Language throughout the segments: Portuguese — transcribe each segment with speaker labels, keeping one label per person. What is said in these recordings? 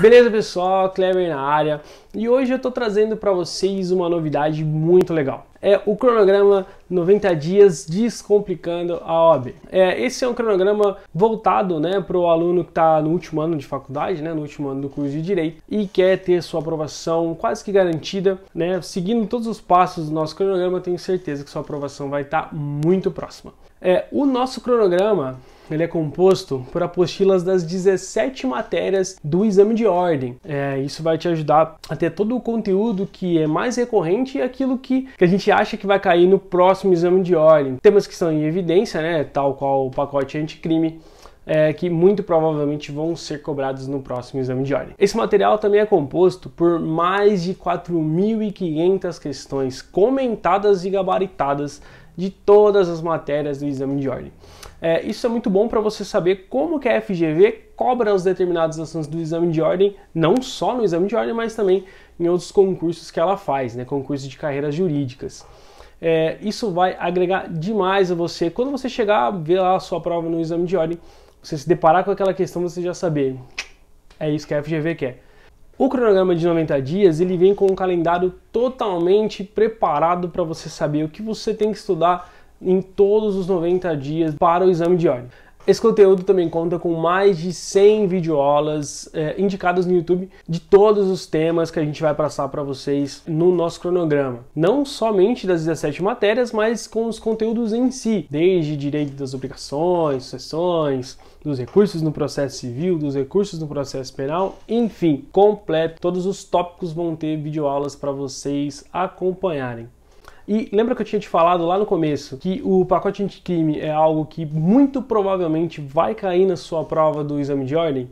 Speaker 1: Beleza, pessoal? Kleber na área. E hoje eu tô trazendo para vocês uma novidade muito legal. É o cronograma 90 dias descomplicando a OB. É, esse é um cronograma voltado, né, o aluno que está no último ano de faculdade, né, no último ano do curso de direito e quer ter sua aprovação quase que garantida, né? Seguindo todos os passos do nosso cronograma, tenho certeza que sua aprovação vai estar tá muito próxima. É, o nosso cronograma ele é composto por apostilas das 17 matérias do exame de ordem. É, isso vai te ajudar a ter todo o conteúdo que é mais recorrente e aquilo que, que a gente acha que vai cair no próximo exame de ordem. Temas que estão em evidência, né, tal qual o pacote anticrime, é, que muito provavelmente vão ser cobrados no próximo exame de ordem. Esse material também é composto por mais de 4.500 questões comentadas e gabaritadas de todas as matérias do exame de ordem. É, isso é muito bom para você saber como que a FGV cobra os determinados assuntos do exame de ordem, não só no exame de ordem, mas também em outros concursos que ela faz, né, concursos de carreiras jurídicas. É, isso vai agregar demais a você. Quando você chegar, a ver lá a sua prova no exame de ordem, você se deparar com aquela questão, você já saber. É isso que a FGV quer o cronograma de 90 dias ele vem com um calendário totalmente preparado para você saber o que você tem que estudar em todos os 90 dias para o exame de ordem. Esse conteúdo também conta com mais de 100 videoaulas é, indicadas no YouTube de todos os temas que a gente vai passar para vocês no nosso cronograma. Não somente das 17 matérias, mas com os conteúdos em si, desde direito das obrigações, sucessões, dos recursos no processo civil, dos recursos no processo penal, enfim, completo. Todos os tópicos vão ter videoaulas para vocês acompanharem. E lembra que eu tinha te falado lá no começo que o pacote anticrime é algo que muito provavelmente vai cair na sua prova do exame de ordem?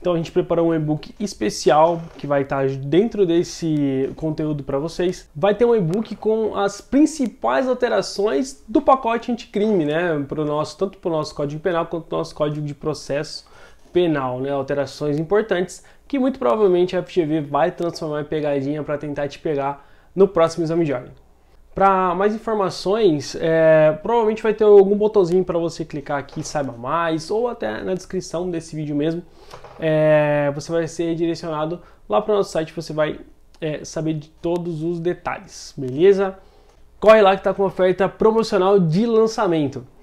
Speaker 1: Então a gente preparou um e-book especial que vai estar dentro desse conteúdo para vocês. Vai ter um e-book com as principais alterações do pacote anticrime, né? Pro nosso, tanto para o nosso Código Penal quanto para o nosso Código de Processo Penal, né? Alterações importantes que muito provavelmente a FGV vai transformar em pegadinha para tentar te pegar no próximo exame de ordem. Para mais informações, é, provavelmente vai ter algum botãozinho para você clicar aqui, saiba mais, ou até na descrição desse vídeo mesmo, é, você vai ser direcionado lá para o nosso site, você vai é, saber de todos os detalhes, beleza? Corre lá que está com oferta promocional de lançamento.